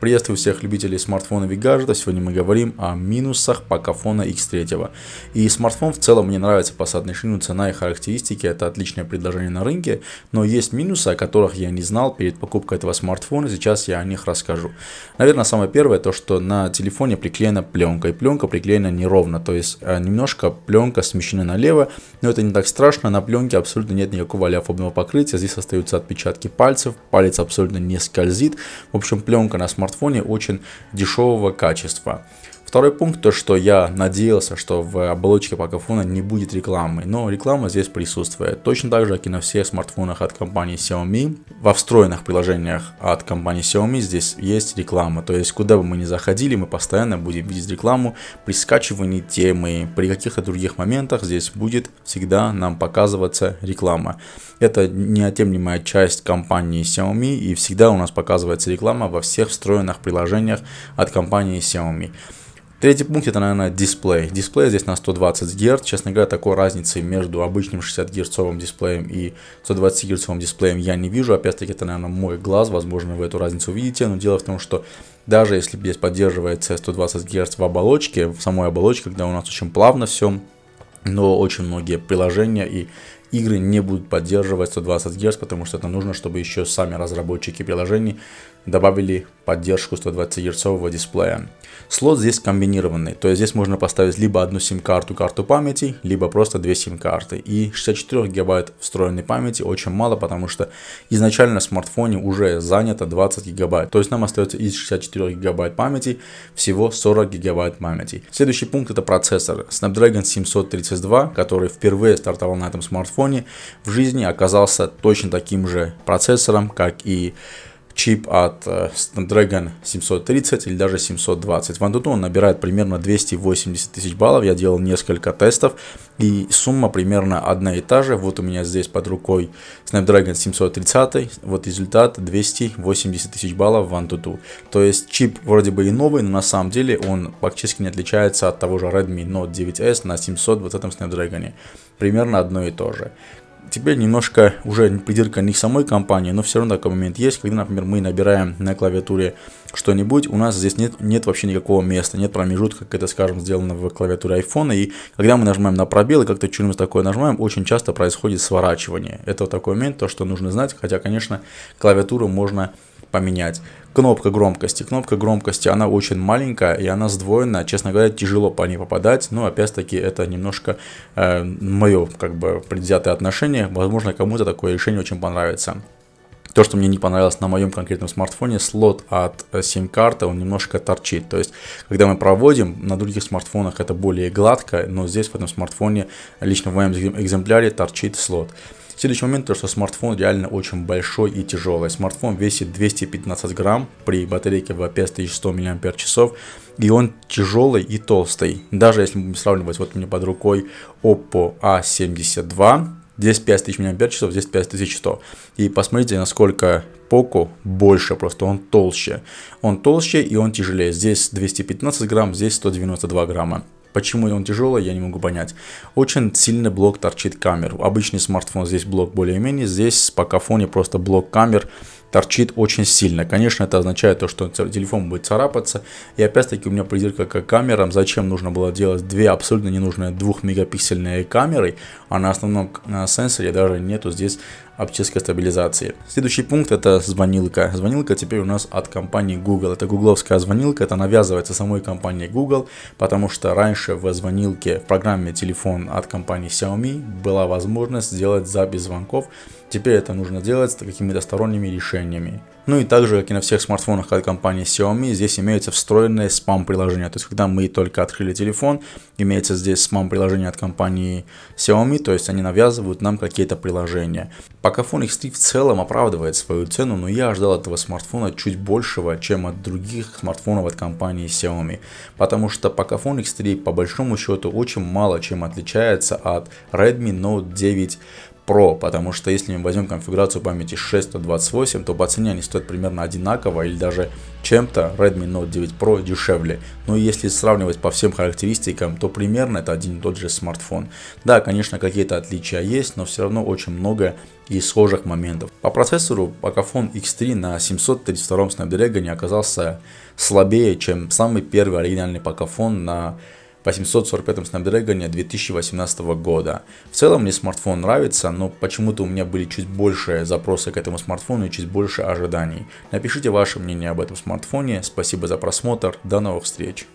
Приветствую всех любителей смартфонов и гаджетов. Сегодня мы говорим о минусах Pocophone X3. И смартфон в целом мне нравится по соотношению цена и характеристики. Это отличное предложение на рынке. Но есть минусы, о которых я не знал перед покупкой этого смартфона. Сейчас я о них расскажу. Наверное, самое первое, то что на телефоне приклеена пленка. И пленка приклеена неровно. То есть э, немножко пленка смещена налево. Но это не так страшно. На пленке абсолютно нет никакого ляфобного покрытия. Здесь остаются отпечатки пальцев. Палец абсолютно не скользит. В общем, пленка на смартфоне смартфоне очень дешевого качества. Второй пункт, то что я надеялся, что в оболочке Пакофона не будет рекламы, но реклама здесь присутствует. Точно так же, как и на всех смартфонах от компании Xiaomi, во встроенных приложениях от компании Xiaomi здесь есть реклама. То есть, куда бы мы ни заходили, мы постоянно будем видеть рекламу при скачивании темы, при каких-то других моментах здесь будет всегда нам показываться реклама. Это неотъемлемая часть компании Xiaomi и всегда у нас показывается реклама во всех встроенных приложениях от компании Xiaomi. Третий пункт это, наверное, дисплей. Дисплей здесь на 120 Гц. Честно говоря, такой разницы между обычным 60 герцовым дисплеем и 120 герцовым дисплеем я не вижу. Опять-таки, это, наверное, мой глаз. Возможно, вы эту разницу увидите. Но дело в том, что даже если здесь поддерживается 120 Гц в оболочке, в самой оболочке, когда у нас очень плавно все, но очень многие приложения и игры не будут поддерживать 120 Гц, потому что это нужно, чтобы еще сами разработчики приложений добавили поддержку 120-герцового дисплея. Слот здесь комбинированный, то есть здесь можно поставить либо одну сим-карту, карту памяти, либо просто две сим-карты. И 64 гигабайт встроенной памяти очень мало, потому что изначально в смартфоне уже занято 20 гигабайт. То есть нам остается из 64 гигабайт памяти всего 40 гигабайт памяти. Следующий пункт это процессор. Snapdragon 732, который впервые стартовал на этом смартфоне, в жизни оказался точно таким же процессором, как и чип от э, Snapdragon 730 или даже 720. В Antutu он набирает примерно 280 тысяч баллов. Я делал несколько тестов и сумма примерно одна и та же. Вот у меня здесь под рукой Snapdragon 730, вот результат 280 тысяч баллов в Antutu. То есть чип вроде бы и новый, но на самом деле он практически не отличается от того же Redmi Note 9S на 720 Snapdragon. Примерно одно и то же тебе немножко уже придирка не к самой компании, но все равно такой момент есть, когда, например, мы набираем на клавиатуре что-нибудь, у нас здесь нет, нет вообще никакого места, нет промежутка, как это, скажем, сделано в клавиатуре iPhone, и когда мы нажимаем на пробел и как-то что-нибудь такое нажимаем, очень часто происходит сворачивание. Это вот такой момент, то, что нужно знать, хотя, конечно, клавиатуру можно поменять. Кнопка громкости. Кнопка громкости, она очень маленькая и она сдвоенная. Честно говоря, тяжело по ней попадать, но опять-таки это немножко э, мое как бы предвзятое отношение. Возможно, кому-то такое решение очень понравится. То, что мне не понравилось на моем конкретном смартфоне, слот от э, сим-карты, он немножко торчит. То есть, когда мы проводим, на других смартфонах это более гладко, но здесь в этом смартфоне, лично в моем экземпляре, торчит слот. Следующий момент, то что смартфон реально очень большой и тяжелый. Смартфон весит 215 грамм при батарейке в 5100 мАч, и он тяжелый и толстый. Даже если мы будем сравнивать, вот меня под рукой Oppo A72, здесь 5000 мАч, здесь 5100. И посмотрите, насколько Poco больше, просто он толще. Он толще и он тяжелее. Здесь 215 грамм, здесь 192 грамма. Почему он тяжелый, я не могу понять. Очень сильный блок торчит камер. Обычный смартфон здесь блок более-менее, здесь с Пакофоне просто блок камер торчит очень сильно. Конечно, это означает то, что телефон будет царапаться. И опять-таки у меня придирка к камерам. Зачем нужно было делать две абсолютно ненужные 2-мегапиксельные камеры, а на основном на сенсоре даже нету здесь оптической стабилизации. Следующий пункт это звонилка. Звонилка теперь у нас от компании Google. Это гугловская звонилка, это навязывается самой компанией Google, потому что раньше в звонилке в программе телефон от компании Xiaomi была возможность сделать запись звонков. Теперь это нужно делать с какими-то сторонними решениями решениями. Ну и также, как и на всех смартфонах от компании Xiaomi, здесь имеются встроенные спам приложения. То есть, когда мы только открыли телефон, имеется здесь спам-приложение от компании Xiaomi, то есть они навязывают нам какие-то приложения. Пока Phone X3 в целом оправдывает свою цену, но я ожидал этого смартфона чуть большего, чем от других смартфонов от компании Xiaomi. Потому что пока Phone X3 по большому счету очень мало чем отличается от Redmi Note 9 Pro, потому что если мы возьмем конфигурацию памяти 628, то по цене они стоят примерно одинаково или даже чем-то Redmi Note 9 Pro дешевле. Но если сравнивать по всем характеристикам, то примерно это один и тот же смартфон. Да, конечно, какие-то отличия есть, но все равно очень много и схожих моментов. По процессору Pocophone X3 на 732 Snapdragon оказался слабее, чем самый первый оригинальный Pocophone на 845 Snapdragon 2018 года. В целом мне смартфон нравится, но почему-то у меня были чуть больше запросы к этому смартфону и чуть больше ожиданий. Напишите ваше мнение об этом смартфоне. Спасибо за просмотр. До новых встреч.